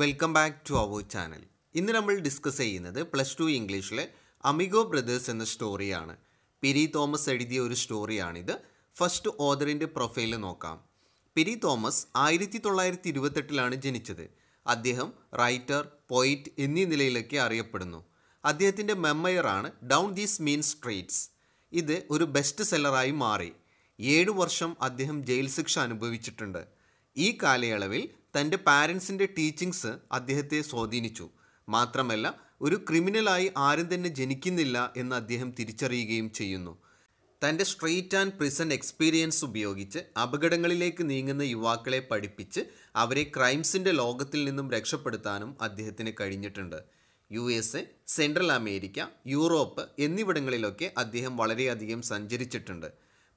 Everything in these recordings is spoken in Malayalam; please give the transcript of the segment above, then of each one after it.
welcome back to our channel ഇന്ന് നമ്മൾ ഡിസ്കസ് ചെയ്യുന്നത് പ്ലസ് ടു ഇംഗ്ലീഷിലെ അമിഗോ ബ്രദേഴ്സ് എന്ന സ്റ്റോറിയാണ് പിരി തോമസ് എഴുതിയ ഒരു സ്റ്റോറിയാണിത് ഫസ്റ്റ് ഓദറിൻ്റെ പ്രൊഫൈൽ നോക്കാം പിരി തോമസ് ആയിരത്തി തൊള്ളായിരത്തി ഇരുപത്തെട്ടിലാണ് ജനിച്ചത് അദ്ദേഹം റൈറ്റർ പോയിറ്റ് എന്നീ നിലയിലൊക്കെ അറിയപ്പെടുന്നു അദ്ദേഹത്തിൻ്റെ മെമ്മയറാണ് ഡൗൺ ദീസ് മീൻ സ്ട്രീറ്റ്സ് ഇത് ഒരു ബെസ്റ്റ് സെല്ലറായി മാറി ഏഴു വർഷം അദ്ദേഹം ജയിൽ ശിക്ഷ അനുഭവിച്ചിട്ടുണ്ട് ഈ കാലയളവിൽ തൻ്റെ പാരൻസിൻ്റെ ടീച്ചിങ്സ് അദ്ദേഹത്തെ സ്വാധീനിച്ചു മാത്രമല്ല ഒരു ക്രിമിനലായി ആരും തന്നെ ജനിക്കുന്നില്ല എന്ന് അദ്ദേഹം തിരിച്ചറിയുകയും ചെയ്യുന്നു തൻ്റെ സ്ട്രെയിറ്റ് ആൻഡ് പ്രിസൺ എക്സ്പീരിയൻസ് ഉപയോഗിച്ച് അപകടങ്ങളിലേക്ക് നീങ്ങുന്ന യുവാക്കളെ പഠിപ്പിച്ച് അവരെ ക്രൈംസിൻ്റെ ലോകത്തിൽ നിന്നും രക്ഷപ്പെടുത്താനും അദ്ദേഹത്തിന് കഴിഞ്ഞിട്ടുണ്ട് U S A central America Europe എന്നിവിടങ്ങളിലൊക്കെ അദ്ദേഹം വളരെയധികം സഞ്ചരിച്ചിട്ടുണ്ട്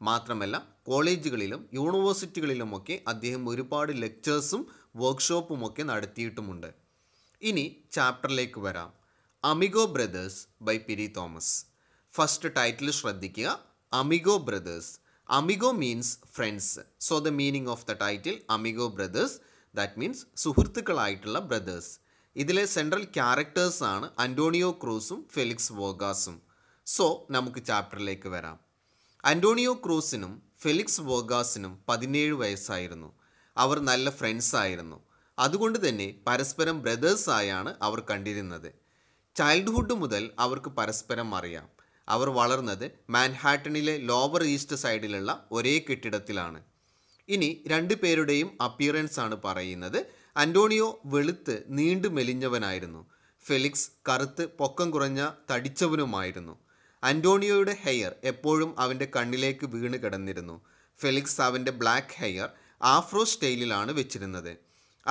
മാത്രമല്ല കോളേജുകളിലും യൂണിവേഴ്സിറ്റികളിലുമൊക്കെ അദ്ദേഹം ഒരുപാട് ലെക്ചേഴ്സും ഒക്കെ നടത്തിയിട്ടുമുണ്ട് ഇനി ചാപ്റ്ററിലേക്ക് വരാം amigo brothers by Piri Thomas first title ശ്രദ്ധിക്കുക amigo brothers amigo means friends so the meaning of the title amigo brothers that means സുഹൃത്തുക്കളായിട്ടുള്ള ബ്രദേഴ്സ് ഇതിലെ സെൻട്രൽ ക്യാരക്ടേഴ്സാണ് അന്റോണിയോ ക്രൂസും ഫെലിക്സ് വോഗാസും സോ നമുക്ക് ചാപ്റ്ററിലേക്ക് വരാം അന്റോണിയോ ക്രൂസിനും ഫെലിക്സ് വോഗാസിനും പതിനേഴ് വയസ്സായിരുന്നു അവർ നല്ല ഫ്രണ്ട്സ് ആയിരുന്നു അതുകൊണ്ട് തന്നെ പരസ്പരം ബ്രദേഴ്സായാണ് അവർ കണ്ടിരുന്നത് ചൈൽഡ്ഹുഡ് മുതൽ അവർക്ക് പരസ്പരം അറിയാം അവർ വളർന്നത് മാൻഹാട്ടണിലെ ലോവർ ഈസ്റ്റ് സൈഡിലുള്ള ഒരേ കെട്ടിടത്തിലാണ് ഇനി രണ്ടു പേരുടെയും അപ്പിയറൻസ് ആണ് പറയുന്നത് അന്റോണിയോ വെളുത്ത് നീണ്ടു മെലിഞ്ഞവനായിരുന്നു ഫെലിക്സ് കറുത്ത് പൊക്കം കുറഞ്ഞ തടിച്ചവനുമായിരുന്നു അന്റോണിയോയുടെ ഹെയർ എപ്പോഴും അവൻ്റെ കണ്ണിലേക്ക് വീണ് കിടന്നിരുന്നു ഫെലിക്സ് അവൻ്റെ ബ്ലാക്ക് ഹെയർ ആഫ്രോ സ്റ്റൈലിലാണ് വെച്ചിരുന്നത്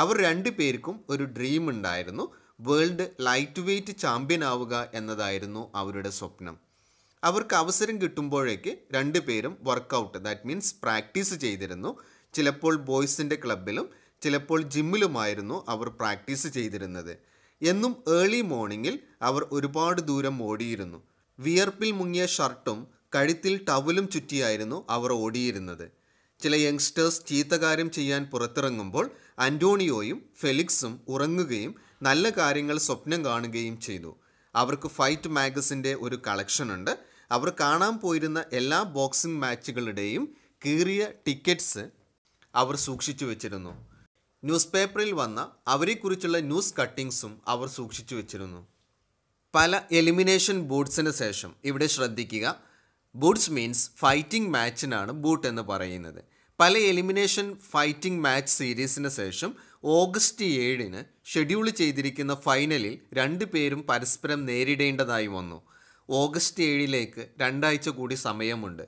അവർ രണ്ടു പേർക്കും ഒരു ഡ്രീം ഉണ്ടായിരുന്നു വേൾഡ് ലൈറ്റ് വെയ്റ്റ് ചാമ്പ്യൻ ആവുക എന്നതായിരുന്നു അവരുടെ സ്വപ്നം അവർക്ക് അവസരം കിട്ടുമ്പോഴേക്ക് പേരും വർക്കൗട്ട് ദാറ്റ് മീൻസ് പ്രാക്ടീസ് ചെയ്തിരുന്നു ചിലപ്പോൾ ബോയ്സിൻ്റെ ക്ലബിലും ചിലപ്പോൾ ജിമ്മിലുമായിരുന്നു അവർ പ്രാക്ടീസ് ചെയ്തിരുന്നത് എന്നും ഏർലി മോർണിംഗിൽ അവർ ഒരുപാട് ദൂരം ഓടിയിരുന്നു വിയർപ്പിൽ മുങ്ങിയ ഷർട്ടും കഴുത്തിൽ ടവലും ചുറ്റിയായിരുന്നു അവർ ഓടിയിരുന്നത് ചില യങ്സ്റ്റേഴ്സ് ചീത്തകാര്യം ചെയ്യാൻ പുറത്തിറങ്ങുമ്പോൾ അന്റോണിയോയും ഫെലിക്സും ഉറങ്ങുകയും നല്ല കാര്യങ്ങൾ സ്വപ്നം കാണുകയും ചെയ്തു അവർക്ക് ഫൈറ്റ് മാഗസിൻ്റെ ഒരു കളക്ഷൻ ഉണ്ട് അവർ കാണാൻ പോയിരുന്ന എല്ലാ ബോക്സിംഗ് മാച്ചുകളുടെയും കീറിയ ടിക്കറ്റ്സ് അവർ സൂക്ഷിച്ചു വെച്ചിരുന്നു ന്യൂസ് പേപ്പറിൽ വന്ന അവരെക്കുറിച്ചുള്ള ന്യൂസ് കട്ടിങ്സും അവർ സൂക്ഷിച്ചു വെച്ചിരുന്നു പല എലിമിനേഷൻ ബൂട്ട്സിന് ശേഷം ഇവിടെ ശ്രദ്ധിക്കുക ബൂട്ട്സ് മീൻസ് ഫൈറ്റിംഗ് മാച്ചിനാണ് ബൂട്ട് എന്ന് പറയുന്നത് പല എലിമിനേഷൻ ഫൈറ്റിംഗ് മാച്ച് സീരീസിന് ശേഷം ഓഗസ്റ്റ് ഏഴിന് ഷെഡ്യൂൾ ചെയ്തിരിക്കുന്ന ഫൈനലിൽ രണ്ടു പേരും പരസ്പരം നേരിടേണ്ടതായി വന്നു ഓഗസ്റ്റ് ഏഴിലേക്ക് രണ്ടാഴ്ച കൂടി സമയമുണ്ട്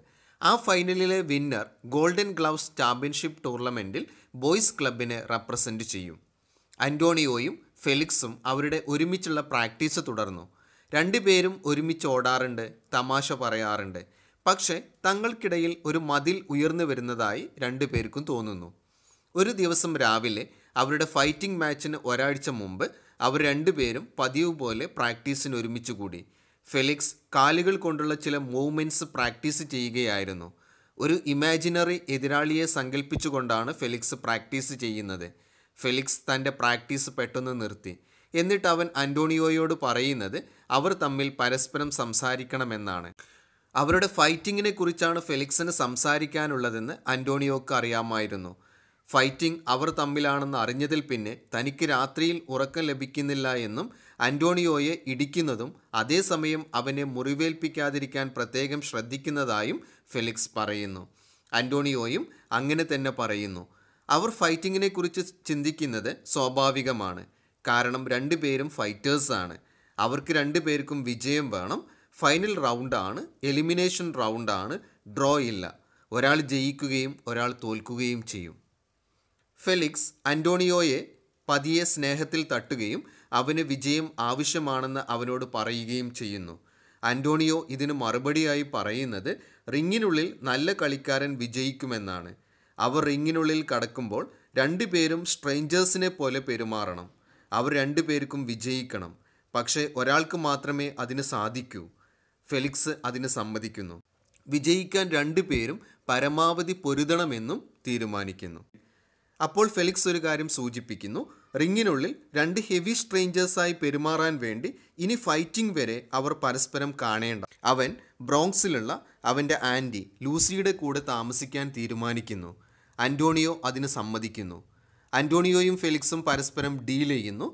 ആ ഫൈനലിലെ വിന്നർ ഗോൾഡൻ ഗ്ലൗസ് ചാമ്പ്യൻഷിപ്പ് ടൂർണമെൻറ്റിൽ ബോയ്സ് ക്ലബിനെ റെപ്രസെൻ്റ് ചെയ്യും അന്റോണിയോയും ഫെലിക്സും അവരുടെ ഒരുമിച്ചുള്ള പ്രാക്ടീസ് തുടർന്നു രണ്ടുപേരും ഒരുമിച്ച് ഓടാറുണ്ട് തമാശ പറയാറുണ്ട് പക്ഷേ തങ്ങൾക്കിടയിൽ ഒരു മതിൽ ഉയർന്നു വരുന്നതായി രണ്ടു പേർക്കും തോന്നുന്നു ഒരു ദിവസം രാവിലെ അവരുടെ ഫൈറ്റിംഗ് മാച്ചിന് ഒരാഴ്ച മുമ്പ് അവർ രണ്ടുപേരും പതിവ് പോലെ പ്രാക്ടീസിന് ഒരുമിച്ച് കൂടി ഫെലിക്സ് കാലുകൾ കൊണ്ടുള്ള ചില മൂവ്മെൻറ്റ്സ് പ്രാക്ടീസ് ചെയ്യുകയായിരുന്നു ഒരു ഇമാജിനറി എതിരാളിയെ സങ്കല്പിച്ചുകൊണ്ടാണ് ഫെലിക്സ് പ്രാക്ടീസ് ചെയ്യുന്നത് ഫെലിക്സ് തൻ്റെ പ്രാക്ടീസ് പെട്ടെന്ന് നിർത്തി എന്നിട്ട് അവൻ അന്റോണിയോയോട് പറയുന്നത് അവർ തമ്മിൽ പരസ്പരം സംസാരിക്കണമെന്നാണ് അവരുടെ ഫൈറ്റിങ്ങിനെ കുറിച്ചാണ് ഫെലിക്സിന് സംസാരിക്കാനുള്ളതെന്ന് അന്റോണിയോക്ക് അറിയാമായിരുന്നു ഫൈറ്റിംഗ് അവർ തമ്മിലാണെന്ന് അറിഞ്ഞതിൽ പിന്നെ തനിക്ക് രാത്രിയിൽ ഉറക്കം ലഭിക്കുന്നില്ല എന്നും അന്റോണിയോയെ ഇടിക്കുന്നതും അതേസമയം അവനെ മുറിവേൽപ്പിക്കാതിരിക്കാൻ പ്രത്യേകം ശ്രദ്ധിക്കുന്നതായും ഫെലിക്സ് പറയുന്നു അന്റോണിയോയും അങ്ങനെ തന്നെ പറയുന്നു അവർ ഫൈറ്റിങ്ങിനെ കുറിച്ച് ചിന്തിക്കുന്നത് സ്വാഭാവികമാണ് കാരണം രണ്ടുപേരും ഫൈറ്റേഴ്സാണ് അവർക്ക് രണ്ടുപേർക്കും വിജയം വേണം ഫൈനൽ റൗണ്ടാണ് എലിമിനേഷൻ റൗണ്ടാണ് ഡ്രോ ഇല്ല ഒരാൾ ജയിക്കുകയും ഒരാൾ തോൽക്കുകയും ചെയ്യും ഫെലിക്സ് അന്റോണിയോയെ പതിയെ സ്നേഹത്തിൽ തട്ടുകയും അവന് വിജയം ആവശ്യമാണെന്ന് അവനോട് പറയുകയും ചെയ്യുന്നു അന്റോണിയോ ഇതിന് മറുപടിയായി പറയുന്നത് റിങ്ങിനുള്ളിൽ നല്ല കളിക്കാരൻ വിജയിക്കുമെന്നാണ് അവർ റിങ്ങിനുള്ളിൽ കടക്കുമ്പോൾ രണ്ടുപേരും സ്ട്രെയിഞ്ചേഴ്സിനെ പോലെ പെരുമാറണം അവർ രണ്ടുപേർക്കും വിജയിക്കണം പക്ഷേ ഒരാൾക്ക് മാത്രമേ അതിന് സാധിക്കൂ ഫെലിക്സ് അതിന് സമ്മതിക്കുന്നു വിജയിക്കാൻ രണ്ടു പേരും പരമാവധി പൊരുതണമെന്നും തീരുമാനിക്കുന്നു അപ്പോൾ ഫെലിക്സ് ഒരു കാര്യം സൂചിപ്പിക്കുന്നു റിങ്ങിനുള്ളിൽ രണ്ട് ഹെവി സ്ട്രേഞ്ചേഴ്സായി പെരുമാറാൻ വേണ്ടി ഇനി ഫൈറ്റിംഗ് വരെ അവർ പരസ്പരം കാണേണ്ട അവൻ ബ്രോങ്സിലുള്ള അവൻ്റെ ആൻറ്റി ലൂസിയുടെ കൂടെ താമസിക്കാൻ തീരുമാനിക്കുന്നു അന്റോണിയോ അതിന് സമ്മതിക്കുന്നു അന്റോണിയോയും ഫെലിക്സും പരസ്പരം ഡീൽ ചെയ്യുന്നു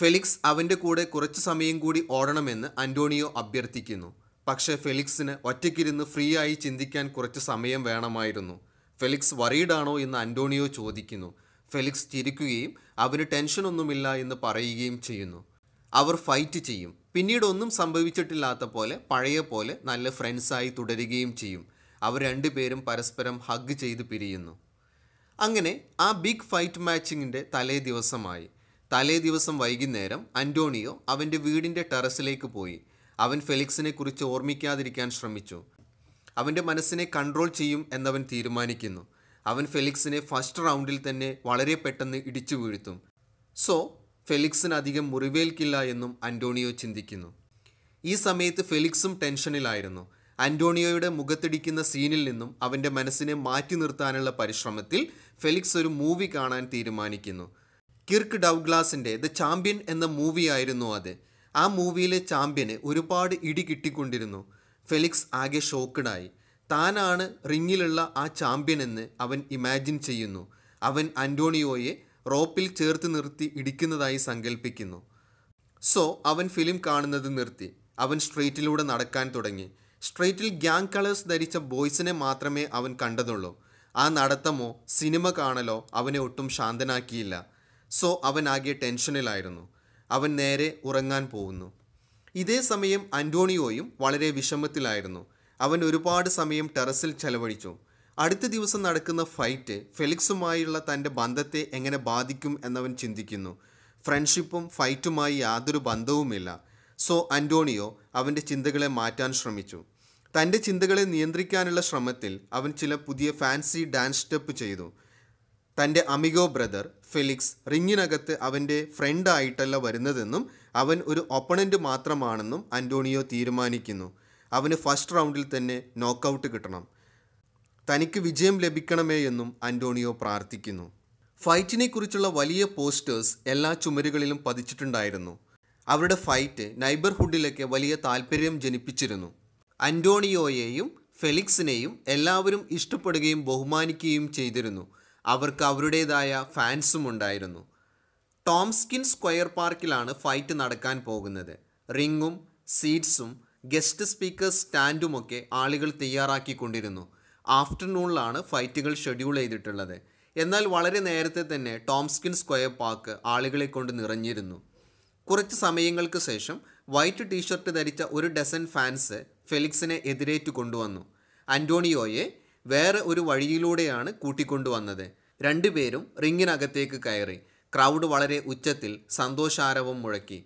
ഫെലിക്സ് അവൻ്റെ കൂടെ കുറച്ച് സമയം കൂടി ഓടണമെന്ന് അന്റോണിയോ അഭ്യർത്ഥിക്കുന്നു പക്ഷേ ഫെലിക്സിന് ഒറ്റയ്ക്കിരുന്ന് ഫ്രീ ആയി ചിന്തിക്കാൻ കുറച്ച് സമയം വേണമായിരുന്നു ഫെലിക്സ് വറീഡാണോ എന്ന് അന്റോണിയോ ചോദിക്കുന്നു ഫെലിക്സ് ചിരിക്കുകയും അവന് ടെൻഷനൊന്നുമില്ല എന്ന് പറയുകയും ചെയ്യുന്നു അവർ ഫൈറ്റ് ചെയ്യും പിന്നീട് ഒന്നും സംഭവിച്ചിട്ടില്ലാത്ത പോലെ പഴയ പോലെ നല്ല ഫ്രണ്ട്സായി തുടരുകയും ചെയ്യും അവർ രണ്ടുപേരും പരസ്പരം ഹഗ് ചെയ്ത് പിരിയുന്നു അങ്ങനെ ആ ബിഗ് ഫൈറ്റ് മാച്ചിങ്ങിൻ്റെ തലേ ദിവസമായി തലേ ദിവസം വൈകുന്നേരം അന്റോണിയോ അവൻ്റെ വീടിൻ്റെ ടെറസിലേക്ക് പോയി അവൻ ഫെലിക്സിനെ കുറിച്ച് ഓർമ്മിക്കാതിരിക്കാൻ ശ്രമിച്ചു അവൻ്റെ മനസ്സിനെ കൺട്രോൾ ചെയ്യും എന്നവൻ തീരുമാനിക്കുന്നു അവൻ ഫെലിക്സിനെ ഫസ്റ്റ് റൗണ്ടിൽ തന്നെ വളരെ പെട്ടെന്ന് ഇടിച്ചു വീഴ്ത്തും സോ ഫെലിക്സിന് അധികം മുറിവേൽക്കില്ല എന്നും അന്റോണിയോ ചിന്തിക്കുന്നു ഈ സമയത്ത് ഫെലിക്സും ടെൻഷനിലായിരുന്നു അന്റോണിയോയുടെ മുഖത്തിടിക്കുന്ന സീനിൽ നിന്നും അവൻ്റെ മനസ്സിനെ മാറ്റി നിർത്താനുള്ള പരിശ്രമത്തിൽ ഫെലിക്സ് ഒരു മൂവി കാണാൻ തീരുമാനിക്കുന്നു കിർക്ക് ഡൗഗ്ലാസിൻ്റെ ദ ചാമ്പ്യൻ എന്ന മൂവിയായിരുന്നു അത് ആ മൂവിയിലെ ചാമ്പ്യന് ഒരുപാട് ഇടി കിട്ടിക്കൊണ്ടിരുന്നു ഫെലിക്സ് ആകെ ഷോക്കഡായി താനാണ് റിങ്ങിലുള്ള ആ ചാമ്പ്യൻ എന്ന് അവൻ ഇമാജിൻ ചെയ്യുന്നു അവൻ അന്റോണിയോയെ റോപ്പിൽ ചേർത്ത് നിർത്തി ഇടിക്കുന്നതായി സങ്കല്പിക്കുന്നു സോ അവൻ ഫിലിം കാണുന്നത് നിർത്തി അവൻ സ്ട്രീറ്റിലൂടെ നടക്കാൻ തുടങ്ങി സ്ട്രീറ്റിൽ ഗ്യാങ് കളേഴ്സ് ധരിച്ച ബോയ്സിനെ മാത്രമേ അവൻ കണ്ടതുള്ളൂ ആ നടത്തമോ സിനിമ കാണലോ അവനെ ഒട്ടും ശാന്തനാക്കിയില്ല സോ അവൻ ആകെ ടെൻഷനിലായിരുന്നു അവൻ നേരെ ഉറങ്ങാൻ പോകുന്നു ഇതേ സമയം അന്റോണിയോയും വളരെ വിഷമത്തിലായിരുന്നു അവൻ ഒരുപാട് സമയം ടെറസിൽ ചെലവഴിച്ചു അടുത്ത ദിവസം നടക്കുന്ന ഫൈറ്റ് ഫെലിക്സുമായുള്ള തൻ്റെ ബന്ധത്തെ എങ്ങനെ ബാധിക്കും എന്നവൻ ചിന്തിക്കുന്നു ഫ്രണ്ട്ഷിപ്പും ഫൈറ്റുമായി യാതൊരു ബന്ധവുമില്ല സോ അന്റോണിയോ അവൻ്റെ ചിന്തകളെ മാറ്റാൻ ശ്രമിച്ചു തൻ്റെ ചിന്തകളെ നിയന്ത്രിക്കാനുള്ള ശ്രമത്തിൽ അവൻ ചില പുതിയ ഫാൻസി ഡാൻസ് സ്റ്റെപ്പ് ചെയ്തു തൻ്റെ അമിഗോ ബ്രദർ ഫെലിക്സ് റിങ്ങിനകത്ത് അവൻ്റെ ഫ്രണ്ടായിട്ടല്ല വരുന്നതെന്നും അവൻ ഒരു ഒപ്പണൻ്റ് മാത്രമാണെന്നും അന്റോണിയോ തീരുമാനിക്കുന്നു അവന് ഫസ്റ്റ് റൗണ്ടിൽ തന്നെ നോക്കൗട്ട് കിട്ടണം തനിക്ക് വിജയം ലഭിക്കണമേ എന്നും അന്റോണിയോ പ്രാർത്ഥിക്കുന്നു ഫൈറ്റിനെ വലിയ പോസ്റ്റേഴ്സ് എല്ലാ ചുമരുകളിലും പതിച്ചിട്ടുണ്ടായിരുന്നു അവരുടെ ഫൈറ്റ് നൈബർഹുഡിലൊക്കെ വലിയ താല്പര്യം ജനിപ്പിച്ചിരുന്നു അന്റോണിയോയെയും ഫെലിക്സിനെയും എല്ലാവരും ഇഷ്ടപ്പെടുകയും ബഹുമാനിക്കുകയും ചെയ്തിരുന്നു അവർക്ക് അവരുടേതായ ഫാൻസും ഉണ്ടായിരുന്നു ടോംസ്കിൻ സ്ക്വയർ പാർക്കിലാണ് ഫൈറ്റ് നടക്കാൻ പോകുന്നത് റിങ്ങും സീറ്റ്സും ഗസ്റ്റ് സ്പീക്കേഴ്സ് സ്റ്റാൻഡുമൊക്കെ ആളുകൾ തയ്യാറാക്കിക്കൊണ്ടിരുന്നു ആഫ്റ്റർനൂണിലാണ് ഫൈറ്റുകൾ ഷെഡ്യൂൾ ചെയ്തിട്ടുള്ളത് എന്നാൽ വളരെ നേരത്തെ തന്നെ ടോംസ്കിൻ സ്ക്വയർ പാർക്ക് ആളുകളെ കൊണ്ട് നിറഞ്ഞിരുന്നു കുറച്ച് സമയങ്ങൾക്ക് ശേഷം വൈറ്റ് ടീഷർട്ട് ധരിച്ച ഒരു ഡസൻ ഫാൻസ് ഫെലിക്സിനെ എതിരേറ്റ് കൊണ്ടുവന്നു അന്റോണിയോയെ വേറെ ഒരു വഴിയിലൂടെയാണ് കൂട്ടിക്കൊണ്ടുവന്നത് രണ്ടുപേരും റിങ്ങിനകത്തേക്ക് കയറി ക്രൗഡ് വളരെ ഉച്ചത്തിൽ സന്തോഷാരവം മുഴക്കി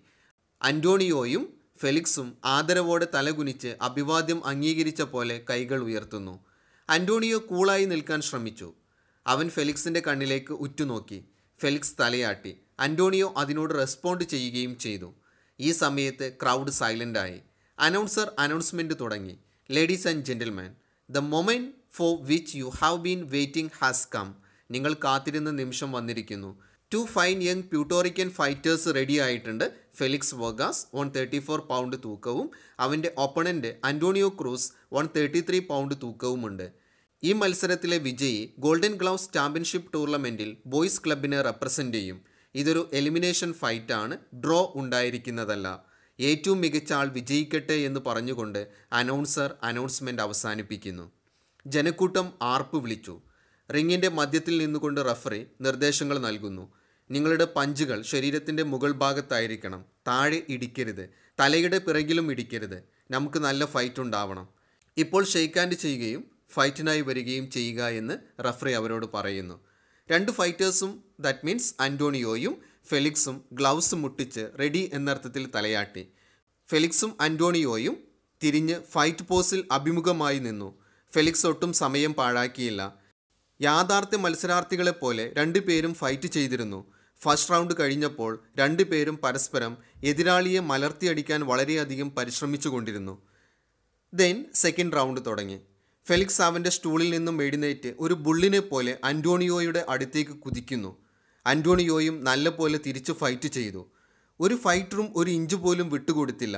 അന്റോണിയോയും ഫെലിക്സും ആദരവോടെ തലകുനിച്ച് അഭിവാദ്യം അംഗീകരിച്ച പോലെ കൈകൾ ഉയർത്തുന്നു അന്റോണിയോ കൂളായി നിൽക്കാൻ ശ്രമിച്ചു അവൻ ഫെലിക്സിൻ്റെ കണ്ണിലേക്ക് ഉറ്റുനോക്കി ഫെലിക്സ് തലയാട്ടി അന്റോണിയോ അതിനോട് റെസ്പോണ്ട് ചെയ്യുകയും ചെയ്തു ഈ സമയത്ത് ക്രൗഡ് സൈലൻ്റായി അനൗൺസർ അനൗൺസ്മെൻറ്റ് തുടങ്ങി ladies and gentleman the moment for which you have been waiting has come നിങ്ങൾ കാത്തിരുന്ന നിമിഷം വന്നിരിക്കുന്നു two fine young Puerto Rican fighters ready ആയിട്ടുണ്ട് Felix Vargas one thirty four pound തൂക്കവും അവൻ്റെ opponent Antonio Cruz one thirty three pound തൂക്കവുമുണ്ട് ഈ മത്സരത്തിലെ വിജയി ഗോൾഡൻ ഗ്ലൗസ് ചാമ്പ്യൻഷിപ്പ് ടൂർണമെൻറ്റിൽ ബോയ്സ് ക്ലബിനെ റെപ്രസെൻ്റ് ചെയ്യും ഇതൊരു എലിമിനേഷൻ ഫൈറ്റാണ് ഡ്രോ ഉണ്ടായിരിക്കുന്നതല്ല ഏറ്റവും മികച്ച ആൾ വിജയിക്കട്ടെ എന്ന് പറഞ്ഞുകൊണ്ട് അനൗൺസർ അനൗൺസ്മെൻറ്റ് അവസാനിപ്പിക്കുന്നു ജനക്കൂട്ടം ആർപ്പ് വിളിച്ചു റിങ്ങിൻ്റെ മധ്യത്തിൽ നിന്നുകൊണ്ട് റഫറി നിർദ്ദേശങ്ങൾ നൽകുന്നു നിങ്ങളുടെ പഞ്ചുകൾ ശരീരത്തിൻ്റെ മുകൾ ഭാഗത്തായിരിക്കണം താഴെ ഇടിക്കരുത് തലയുടെ പിറകിലും ഇടിക്കരുത് നമുക്ക് നല്ല ഫൈറ്റ് ഉണ്ടാവണം ഇപ്പോൾ ഷെയ്ക്ക് ഹാൻഡ് ചെയ്യുകയും ഫൈറ്റിനായി വരികയും ചെയ്യുക എന്ന് റഫറി അവരോട് പറയുന്നു രണ്ട് ഫൈറ്റേഴ്സും ദാറ്റ് മീൻസ് അന്റോണിയോയും ഫെലിക്സും ഗ്ലൗസ് മുട്ടിച്ച് റെഡി എന്നർത്ഥത്തിൽ തലയാട്ടി ഫെലിക്സും അന്റോണിയോയും തിരിഞ്ഞ് ഫൈറ്റ് പോസിൽ അഭിമുഖമായി നിന്നു ഫെലിക്സ് ഒട്ടും സമയം പാഴാക്കിയില്ല യാഥാർത്ഥ്യ മത്സരാർത്ഥികളെ പോലെ രണ്ടുപേരും ഫൈറ്റ് ചെയ്തിരുന്നു ഫസ്റ്റ് റൗണ്ട് കഴിഞ്ഞപ്പോൾ രണ്ടുപേരും പരസ്പരം എതിരാളിയെ മലർത്തിയടിക്കാൻ വളരെയധികം പരിശ്രമിച്ചു കൊണ്ടിരുന്നു ദെൻ സെക്കൻഡ് റൗണ്ട് തുടങ്ങി ഫെലിക്സ് അവൻ്റെ സ്റ്റൂളിൽ നിന്നും എഴുന്നേറ്റ് ഒരു ബുള്ളിനെ പോലെ അന്റോണിയോയുടെ അടുത്തേക്ക് കുതിക്കുന്നു അന്റോണിയോയും നല്ലപോലെ തിരിച്ചു ഫൈറ്റ് ചെയ്തു ഒരു ഫൈറ്ററും ഒരു ഇഞ്ച് പോലും വിട്ടുകൊടുത്തില്ല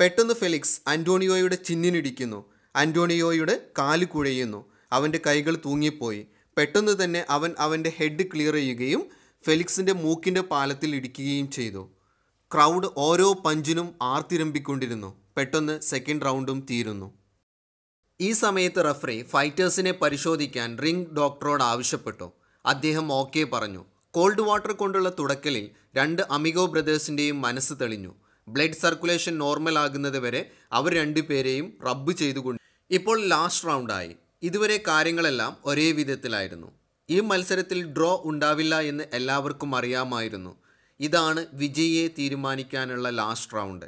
പെട്ടെന്ന് ഫെലിക്സ് അന്റോണിയോയുടെ ചിന്നിനിടിക്കുന്നു അന്റോണിയോയുടെ കാല് കുഴയുന്നു അവൻ്റെ കൈകൾ തൂങ്ങിപ്പോയി പെട്ടെന്ന് തന്നെ അവൻ അവൻ്റെ ഹെഡ് ക്ലിയർ ചെയ്യുകയും ഫെലിക്സിൻ്റെ മൂക്കിൻ്റെ പാലത്തിൽ ഇടിക്കുകയും ചെയ്തു ക്രൗഡ് ഓരോ പഞ്ചിനും ആർത്തിരമ്പിക്കൊണ്ടിരുന്നു പെട്ടെന്ന് സെക്കൻഡ് റൗണ്ടും തീരുന്നു ഈ സമയത്ത് റഫറി ഫൈറ്റേഴ്സിനെ പരിശോധിക്കാൻ റിംഗ് ഡോക്ടറോട് ആവശ്യപ്പെട്ടു അദ്ദേഹം ഓക്കെ പറഞ്ഞു കോൾഡ് വാട്ടർ കൊണ്ടുള്ള തുടക്കലിൽ രണ്ട് അമിഗോ ബ്രദേഴ്സിൻ്റെയും മനസ്സ് തെളിഞ്ഞു ബ്ലഡ് സർക്കുലേഷൻ നോർമൽ ആകുന്നത് വരെ അവർ രണ്ടുപേരെയും റബ്ബ് ചെയ്തുകൊണ്ട് ഇപ്പോൾ ലാസ്റ്റ് റൗണ്ടായി ഇതുവരെ കാര്യങ്ങളെല്ലാം ഒരേ വിധത്തിലായിരുന്നു ഈ മത്സരത്തിൽ ഡ്രോ ഉണ്ടാവില്ല എന്ന് എല്ലാവർക്കും അറിയാമായിരുന്നു ഇതാണ് വിജയിയെ തീരുമാനിക്കാനുള്ള ലാസ്റ്റ് റൗണ്ട്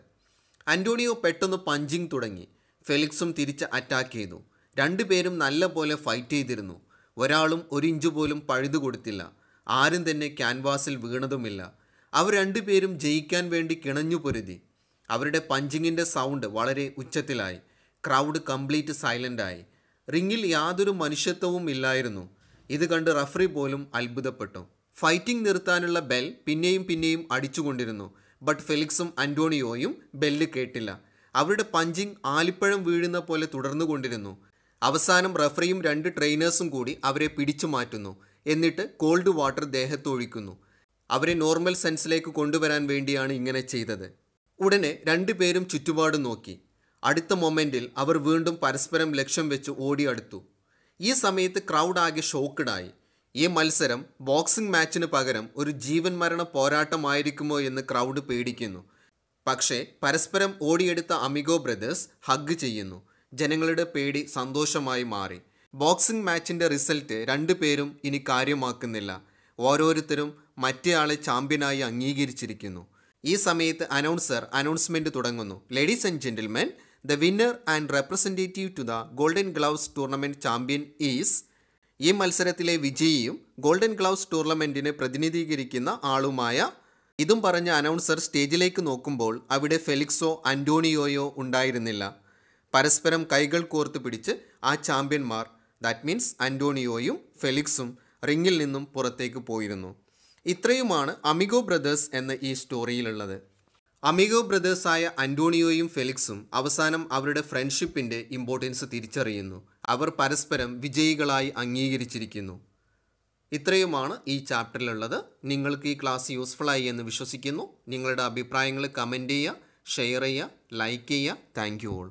അന്റോണിയോ പെട്ടെന്ന് പഞ്ചിങ് തുടങ്ങി ഫെലിക്സും തിരിച്ച് അറ്റാക്ക് ചെയ്തു രണ്ടുപേരും നല്ല പോലെ ഫൈറ്റ് ചെയ്തിരുന്നു ഒരാളും ഒരു ഇഞ്ച് പോലും പഴുതു കൊടുത്തില്ല ആരും തന്നെ ക്യാൻവാസിൽ വീണതുമില്ല അവർ രണ്ടുപേരും ജയിക്കാൻ വേണ്ടി കിണഞ്ഞു പൊരുതി അവരുടെ പഞ്ചിങ്ങിൻ്റെ സൗണ്ട് വളരെ ഉച്ചത്തിലായി ക്രൗഡ് കംപ്ലീറ്റ് സൈലൻ്റായി റിങ്ങിൽ യാതൊരു മനുഷ്യത്വവും ഇല്ലായിരുന്നു ഇത് കണ്ട് റഫറി പോലും അത്ഭുതപ്പെട്ടു ഫൈറ്റിംഗ് നിർത്താനുള്ള ബെൽ പിന്നെയും പിന്നെയും അടിച്ചുകൊണ്ടിരുന്നു ബട്ട് ഫെലിക്സും അന്റോണിയോയും ബെല്ല് കേട്ടില്ല അവരുടെ പഞ്ചിങ് ആലിപ്പഴം വീഴുന്ന പോലെ തുടർന്നുകൊണ്ടിരുന്നു അവസാനം റഫറിയും രണ്ട് ട്രെയിനേഴ്സും കൂടി അവരെ പിടിച്ചു മാറ്റുന്നു എന്നിട്ട് കോൾഡ് വാട്ടർ ദേഹത്തൊഴിക്കുന്നു അവരെ നോർമൽ സെൻസിലേക്ക് കൊണ്ടുവരാൻ വേണ്ടിയാണ് ഇങ്ങനെ ചെയ്തത് ഉടനെ രണ്ടുപേരും ചുറ്റുപാടും നോക്കി അടുത്ത മൊമെൻറ്റിൽ അവർ വീണ്ടും പരസ്പരം ലക്ഷ്യം വെച്ച് അടുത്തു ഈ സമയത്ത് ക്രൗഡ് ആകെ ഷോക്കഡായി ഈ മത്സരം ബോക്സിംഗ് മാച്ചിന് പകരം ഒരു ജീവൻ മരണ പോരാട്ടമായിരിക്കുമോ എന്ന് ക്രൗഡ് പേടിക്കുന്നു പക്ഷേ പരസ്പരം ഓടിയെടുത്ത അമിഗോ ബ്രദേഴ്സ് ഹഗ് ചെയ്യുന്നു ജനങ്ങളുടെ പേടി സന്തോഷമായി മാറി ബോക്സിംഗ് മാച്ചിൻ്റെ റിസൾട്ട് രണ്ടുപേരും ഇനി കാര്യമാക്കുന്നില്ല ഓരോരുത്തരും മറ്റേയാളെ ചാമ്പ്യനായി അംഗീകരിച്ചിരിക്കുന്നു ഈ സമയത്ത് അനൗൺസർ അനൗൺസ്മെൻറ്റ് തുടങ്ങുന്നു ladies and gentlemen the winner and representative to the golden gloves tournament champion is ഈ മത്സരത്തിലെ വിജയിയും ഗോൾഡൻ ഗ്ലൗസ് ടൂർണമെൻറ്റിനെ പ്രതിനിധീകരിക്കുന്ന ആളുമായ ഇതും പറഞ്ഞ അനൗൺസർ സ്റ്റേജിലേക്ക് നോക്കുമ്പോൾ അവിടെ ഫെലിക്സോ അന്റോണിയോയോ ഉണ്ടായിരുന്നില്ല പരസ്പരം കൈകൾ കോർത്ത് പിടിച്ച് ആ ചാമ്പ്യന്മാർ ദാറ്റ് മീൻസ് അന്റോണിയോയും ഫെലിക്സും റിങ്ങിൽ നിന്നും പുറത്തേക്ക് പോയിരുന്നു ഇത്രയുമാണ് അമിഗോ ബ്രദേഴ്സ് എന്ന ഈ സ്റ്റോറിയിലുള്ളത് അമിഗോ ബ്രദേഴ്സായ അന്റോണിയോയും ഫെലിക്സും അവസാനം അവരുടെ ഫ്രണ്ട്ഷിപ്പിൻ്റെ ഇമ്പോർട്ടൻസ് തിരിച്ചറിയുന്നു അവർ പരസ്പരം വിജയികളായി അംഗീകരിച്ചിരിക്കുന്നു ഇത്രയുമാണ് ഈ ചാപ്റ്ററിലുള്ളത് നിങ്ങൾക്ക് ഈ ക്ലാസ് യൂസ്ഫുള്ളായി എന്ന് വിശ്വസിക്കുന്നു നിങ്ങളുടെ അഭിപ്രായങ്ങൾ കമൻറ്റ് ചെയ്യുക ഷെയർ ചെയ്യുക ലൈക്ക് ചെയ്യുക താങ്ക് യു ഓൾ